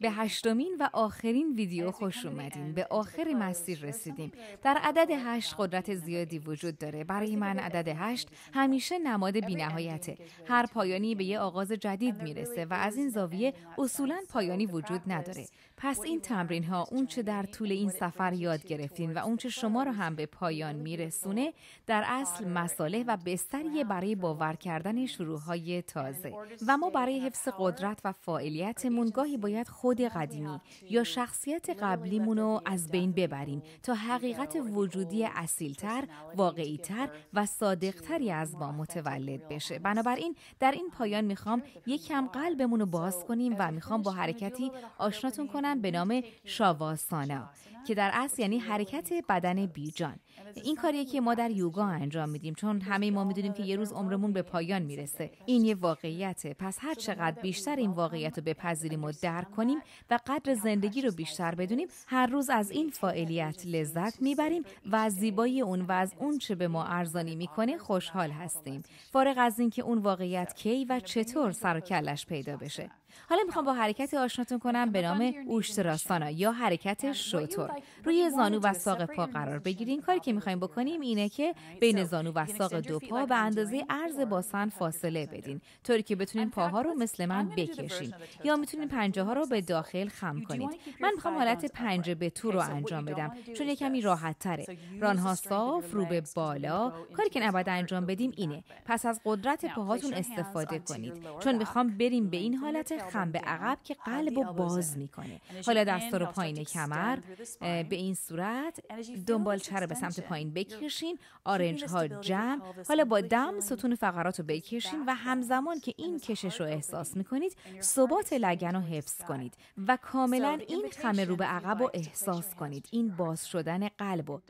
به هشتمین و آخرین ویدیو خوش اومدین به آخر مسیر رسیدیم در عدد هشت قدرت زیادی وجود داره برای من عدد هشت همیشه نماد بینهایته هر پایانی به یه آغاز جدید میرسه و از این زاویه اصولا پایانی وجود نداره پس این تمرین ها اون چه در طول این سفر یاد گرفتین و اون چه شما رو هم به پایان میرسونه در اصل مصالح و بستری برای باور کردن شروع های تازه و ما برای حفظ قدرت و فاعلیت روایتمون گاهی باید خود قدیمی یا شخصیت قبلیمون رو از بین ببریم تا حقیقت وجودی اصیلتر، واقعیتر و صادقتری از ما متولد بشه. بنابراین در این پایان میخوام یکم قلبمون رو باز کنیم و میخوام با حرکتی آشناتون کنم به نام شاواسانا که در اصل یعنی حرکت بدن بیجان این کاریه که ما در یوگا انجام میدیم چون همه ما میدونیم که یه روز عمرمون به پایان میرسه این یه واقعیته پس هر چقدر بیشتر این واقعیت رو بپذیریم و درک کنیم و قدر زندگی رو بیشتر بدونیم هر روز از این فعالیت لذت میبریم و از زیبایی اون و از اون چه به ما ارزانی میکنه خوشحال هستیم فارغ از اینکه اون واقعیت کی و چطور سر و پیدا بشه حالا میخوام با حرکت آشناتون کنم به نام اوشتراسانا یا حرکت شطور روی زانو و ساق پا قرار بگیرین کاری که میخوایم بکنیم اینه که بین زانو و ساق دو پا به اندازه عرض باسن فاصله بدین طوری که بتونین پاها رو مثل من بکشین یا میتونین پنجه ها رو به داخل خم کنید من میخوام حالت پنجه به تو رو انجام بدم چون یه کمی راحت تره رانها صاف رو به بالا کاری که نباید انجام بدیم اینه پس از قدرت پاهاتون استفاده کنید چون میخوام بریم به این حالت خم به عقب که قلب رو باز میکنه حالا دستا رو پایین کمر به این صورت دنبال چرا به سمت پایین بکشین آرنج ها جمع حالا با دم ستون فقرات رو بکشین و همزمان که این کشش رو احساس میکنید ثبات لگن رو حفظ کنید و کاملا این خم رو به عقب رو احساس کنید این باز شدن قلب رو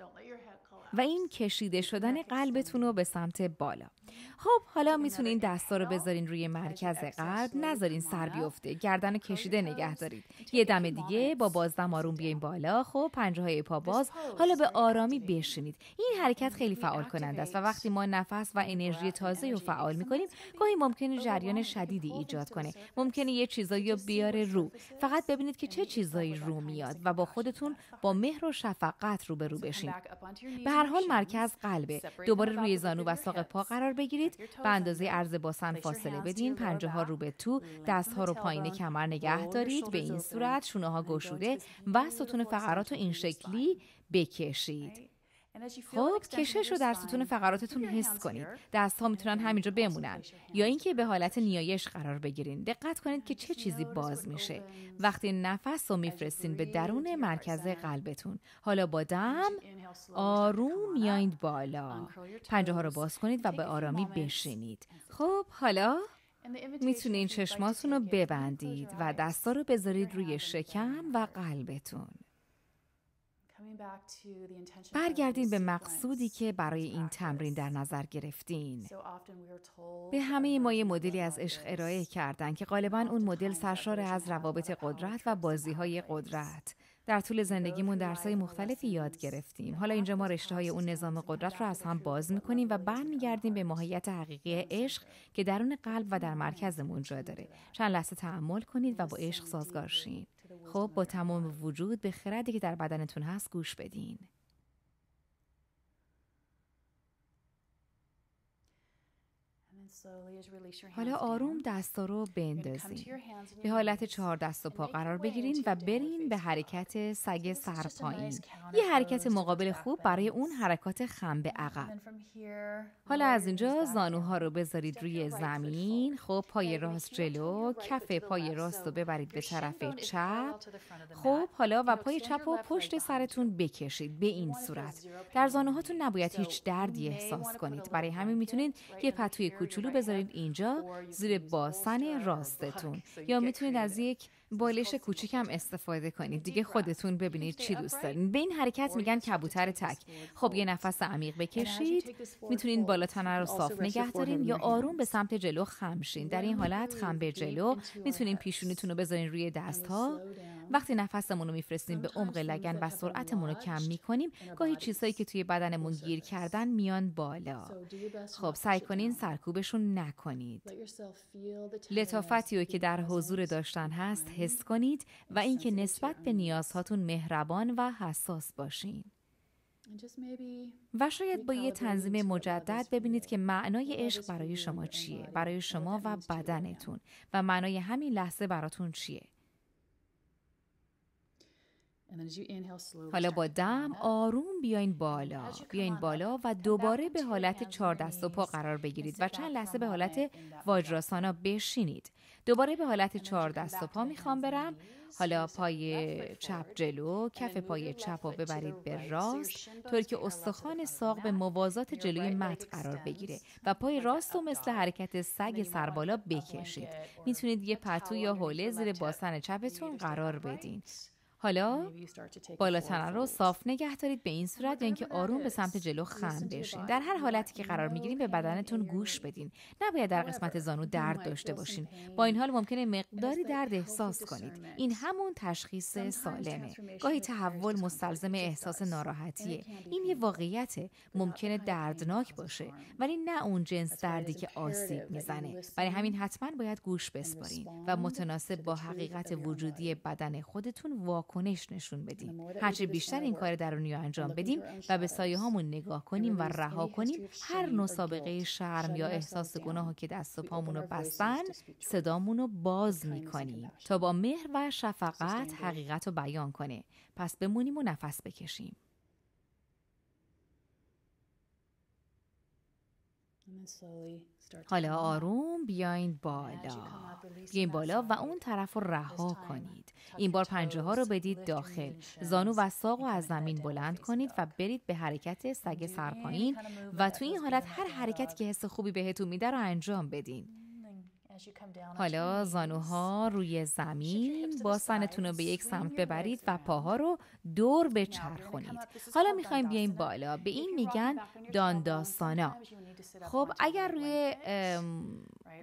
و این کشیده شدن قلبتون رو به سمت بالا خب حالا میتونین دستا رو بذارین روی مرکز قلب نذارین سر بیفته گردن رو کشیده نگه دارید یه دم دیگه با بازدم آروم بیاین بالا خب پنجه های پا باز حالا به آرامی بشینید این حرکت خیلی فعال کننده است و وقتی ما نفس و انرژی تازه رو فعال میکنیم گاهی ممکنه جریان شدیدی ایجاد کنه ممکنه یه چیزایی رو بیاره رو فقط ببینید که چه چیزایی رو میاد و با خودتون با مهر و شفقت روبرو بشین به هر حال مرکز قلبه دوباره روی زانو و ساق پا قرار بگیرید به اندازه عرض باسن فاصله بدین پنجه ها رو به تو دست ها رو پایین کمر نگه دارید به این صورت شونه ها گشوده و ستون فقرات رو این شکلی بکشید خب کشش رو در ستون فقراتتون حس کنید دستها میتونن همینجا بمونن یا اینکه به حالت نیایش قرار بگیرین دقت کنید که چه چیزی باز میشه وقتی نفس رو میفرستین به درون مرکز قلبتون حالا با دم آروم میایید بالا پنجه ها رو باز کنید و به آرامی بشینید خب حالا میتونین چشماتون رو ببندید و دستا رو بذارید روی شکم و قلبتون برگردین به مقصودی که برای این تمرین در نظر گرفتین. به همه ما یه مدلی از عشق ارائه کردن که غالبا اون مدل سرشار از روابط قدرت و بازی های قدرت. در طول زندگیمون درس های مختلفی یاد گرفتیم. حالا اینجا ما رشته های اون نظام قدرت رو از هم باز میکنیم و برمیگردیم به ماهیت حقیقی عشق که درون قلب و در مرکزمون جا داره. چند لحظه تحمل کنید و با عشق سازگار شید. خب با تمام وجود به خردی که در بدنتون هست گوش بدین حالا آروم دستا رو بندازین به حالت چهار دست و پا قرار بگیرین و برین به حرکت سگ سر پایین یه حرکت مقابل خوب برای اون حرکات خم به عقب حالا از اینجا زانوها رو بذارید روی زمین خب پای راست جلو کف پای راست رو ببرید به طرف چپ خب حالا و پای چپ رو پشت سرتون بکشید به این صورت در زانوهاتون نباید هیچ دردی احساس کنید برای همین میتونید یه پتوی کوچ کوچولو بذارین اینجا زیر باسن راستتون یا میتونید از یک بالش هم استفاده کنید دیگه خودتون ببینید چی دوست دارین به این حرکت میگن کبوتر تک خب یه نفس عمیق بکشید میتونین بالا تنه رو صاف نگه دارین یا آروم به سمت جلو خمشین در این حالت خم به جلو میتونین پیشونیتون رو بذارین روی دست ها وقتی نفسمون رو میفرستیم به عمق لگن و سرعتمون رو کم میکنیم گاهی چیزهایی که توی بدنمون گیر کردن میان بالا خب سعی کنین سرکوبشون نکنید لطافتی رو که در حضور داشتن هست حس کنید و اینکه نسبت به نیازهاتون مهربان و حساس باشین و شاید با یه تنظیم مجدد ببینید که معنای عشق برای شما چیه برای شما و بدنتون و معنای همین لحظه براتون چیه حالا با دم آروم بیاین بالا بیاین بالا و دوباره به حالت چهار دست و پا قرار بگیرید و چند لحظه به حالت واجراسانا بشینید دوباره به حالت چهار دست و پا میخوام برم حالا پای چپ جلو کف پای چپ رو ببرید به راست طوری که استخوان ساق به موازات جلوی مت قرار بگیره و پای راست رو مثل حرکت سگ سربالا بکشید میتونید یه پتو یا حوله زیر باسن چپتون قرار بدین حالا بالاتنه رو صاف نگه دارید به این صورت یا یعنی اینکه آروم به سمت جلو خم بشین در هر حالتی که قرار میگیریم به بدنتون گوش بدین نباید در قسمت زانو درد داشته باشین با این حال ممکنه مقداری درد احساس کنید این همون تشخیص سالمه گاهی تحول مستلزم احساس ناراحتیه این یه واقعیته ممکنه دردناک باشه ولی نه اون جنس دردی که آسیب میزنه برای همین حتما باید گوش بسپارین و متناسب با حقیقت وجودی بدن خودتون واقع واکنش نشون بدیم هرچه بیشتر این کار درونی انجام بدیم و به سایه هامون نگاه کنیم و رها کنیم هر نوع سابقه شرم یا احساس گناه که دست و پامون رو بستن صدامون رو باز میکنیم تا با مهر و شفقت حقیقت رو بیان کنه پس بمونیم و نفس بکشیم حالا آروم بیاین بالا بیاین بالا و اون طرف رها کنید این بار پنجه ها رو بدید داخل زانو و ساق رو از زمین بلند کنید و برید به حرکت سگ سرپایین و تو این حالت هر حرکتی که حس خوبی بهتون میده رو انجام بدین حالا زانوها روی زمین سنتون رو به یک سمت ببرید و پاها رو دور به چرخونید حالا میخوایم بیایم بالا به این میگن دانداسانا خب اگر روی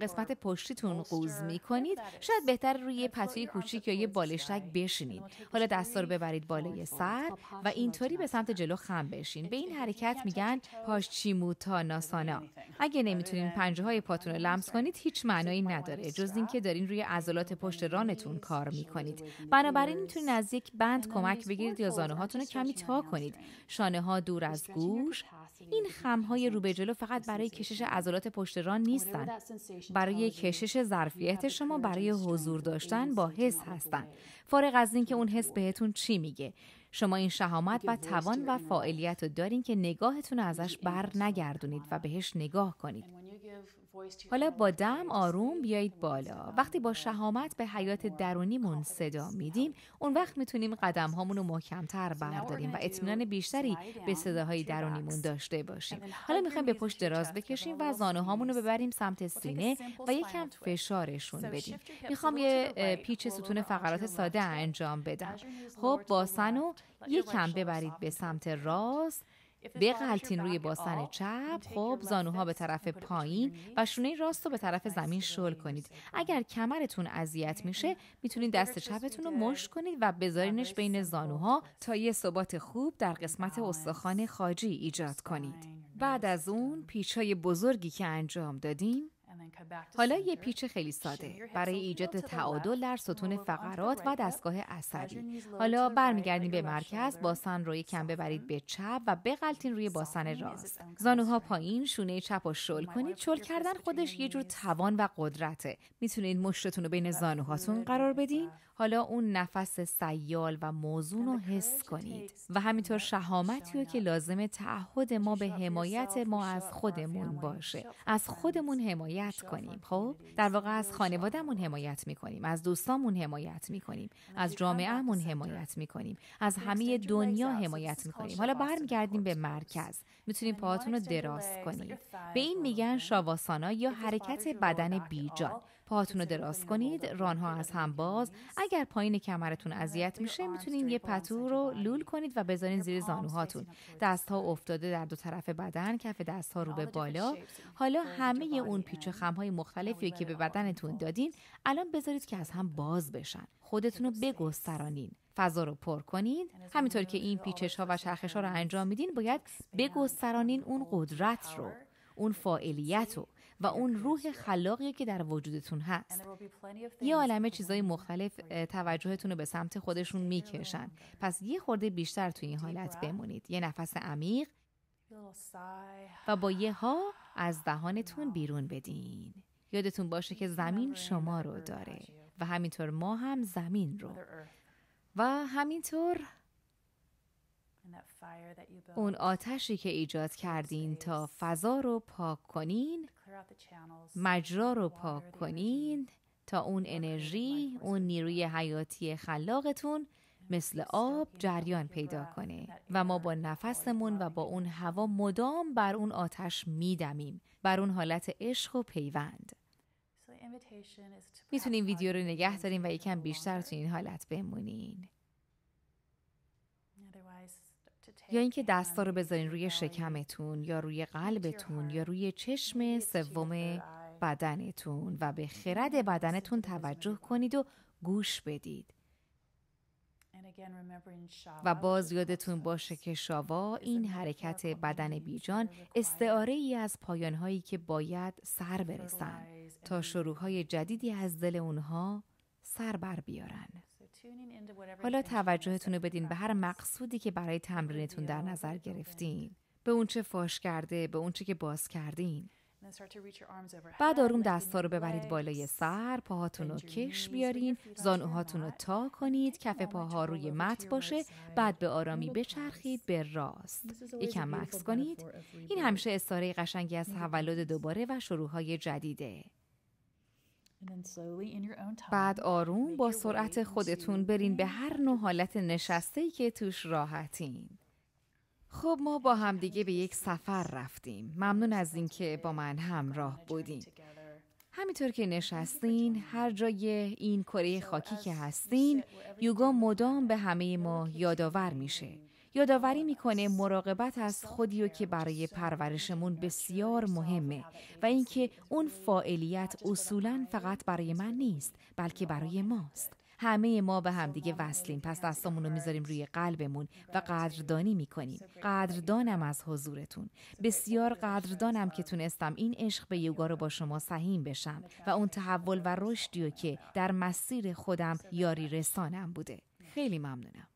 قسمت پشتیتون قوز میکنید شاید بهتر روی پتوی کوچیک یا یه بالشتک بشینید حالا دستا رو ببرید بالای سر و اینطوری به سمت جلو خم بشین به این حرکت میگن پاشچیموتا ناسانا اگه نمیتونین پنجه های پاتون رو لمس کنید هیچ معنایی نداره جز اینکه دارین روی عضلات پشت رانتون کار میکنید بنابراین میتونین از یک بند کمک بگیرید یا زانوهاتون هاتون رو کمی تا کنید شانه ها دور از گوش این خم های رو به جلو فقط برای کشش عضلات پشت ران نیستن برای کشش ظرفیت شما برای حضور داشتن با حس هستن فارغ از اینکه اون حس بهتون چی میگه شما این شهامت و توان و فعالیت رو دارین که نگاهتون ازش بر نگردونید و بهش نگاه کنید حالا با دم آروم بیایید بالا وقتی با شهامت به حیات درونیمون صدا میدیم اون وقت میتونیم قدم رو محکمتر برداریم و اطمینان بیشتری به صداهای درونیمون داشته باشیم حالا میخوایم به پشت دراز بکشیم و زانو هامون رو ببریم سمت سینه و یکم فشارشون بدیم میخوام یه پیچ ستون فقرات ساده انجام بدم خب با سنو یکم ببرید به سمت راست بغلتین روی باسن چپ خب زانوها به طرف پایین و شونه راست رو به طرف زمین شل کنید اگر کمرتون اذیت mm-hmm. میشه میتونید دست چپتون رو مشت کنید و بذارینش بین زانوها تا یه ثبات خوب در قسمت استخوان خاجی ایجاد کنید بعد از اون پیچهای بزرگی که انجام دادیم حالا یه پیچ خیلی ساده برای ایجاد تعادل در ستون فقرات و دستگاه عصبی حالا برمیگردیم به مرکز باسن روی کم ببرید به چپ و بغلتین روی باسن راست زانوها پایین شونه چپ و شل کنید شل کردن خودش یه جور توان و قدرته میتونید مشتتون رو بین زانوهاتون قرار بدین حالا اون نفس سیال و موزون رو حس کنید و همینطور شهامتی که لازم تعهد ما به حمایت ما از خودمون باشه از خودمون حمایت کنیم خب در واقع از خانوادهمون حمایت میکنیم از دوستامون حمایت میکنیم از جامعهمون حمایت میکنیم از همه دنیا حمایت میکنیم حالا برمیگردیم به مرکز میتونیم پاهاتون رو دراز کنید به این میگن شاواسانا یا حرکت بدن بیجان پاتون رو دراز کنید رانها از هم باز اگر پایین کمرتون اذیت میشه میتونین یه پتو رو لول کنید و بذارین زیر زانوهاتون ها افتاده در دو طرف بدن کف ها رو به بالا حالا همه اون پیچ و خمهای مختلفی که به بدنتون دادین الان بذارید که از هم باز بشن خودتون رو بگسترانین فضا رو پر کنید همینطور که این پیچش ها و چرخش ها رو انجام میدین باید بگسترانین اون قدرت رو اون فاعلیت رو و اون روح خلاقی که در وجودتون هست یه عالمه چیزای مختلف توجهتون رو به سمت خودشون میکشن پس یه خورده بیشتر توی این حالت بمونید یه نفس عمیق و با یه ها از دهانتون بیرون بدین یادتون باشه که زمین شما رو داره و همینطور ما هم زمین رو و همینطور اون آتشی که ایجاد کردین تا فضا رو پاک کنین مجرا رو پاک کنید تا اون انرژی اون نیروی حیاتی خلاقتون مثل آب جریان پیدا کنه و ما با نفسمون و با اون هوا مدام بر اون آتش میدمیم بر اون حالت عشق و پیوند میتونیم ویدیو رو نگه داریم و یکم بیشتر تو این حالت بمونین یا اینکه دستا رو بذارین روی شکمتون یا روی قلبتون یا روی چشم سوم بدنتون و به خرد بدنتون توجه کنید و گوش بدید و باز یادتون باشه که شاوا این حرکت بدن بیجان استعاره ای از پایانهایی که باید سر برسند تا شروعهای جدیدی از دل اونها سر بر بیارن. حالا توجهتون رو بدین به هر مقصودی که برای تمرینتون در نظر گرفتین به اونچه فاش کرده به اونچه که باز کردین بعد آروم دستا رو ببرید بالای سر پاهاتون رو کش بیارین زانوهاتون رو تا کنید کف پاها روی مت باشه بعد به آرامی بچرخید به راست یکم مکس کنید این همیشه استاره قشنگی از تولد دوباره و شروعهای جدیده بعد آروم با سرعت خودتون برین به هر نوع حالت نشسته که توش راحتین. خب ما با همدیگه به یک سفر رفتیم. ممنون از اینکه با من همراه بودین. همینطور که نشستین هر جای این کره خاکی که هستین یوگا مدام به همه ما یادآور میشه یادآوری میکنه مراقبت از خودیو که برای پرورشمون بسیار مهمه و اینکه اون فاعلیت اصولا فقط برای من نیست بلکه برای ماست همه ما به همدیگه وصلیم پس دستامون رو میذاریم روی قلبمون و قدردانی میکنیم قدردانم از حضورتون بسیار قدردانم که تونستم این عشق به یوگا رو با شما سهیم بشم و اون تحول و رشدیو که در مسیر خودم یاری رسانم بوده خیلی ممنونم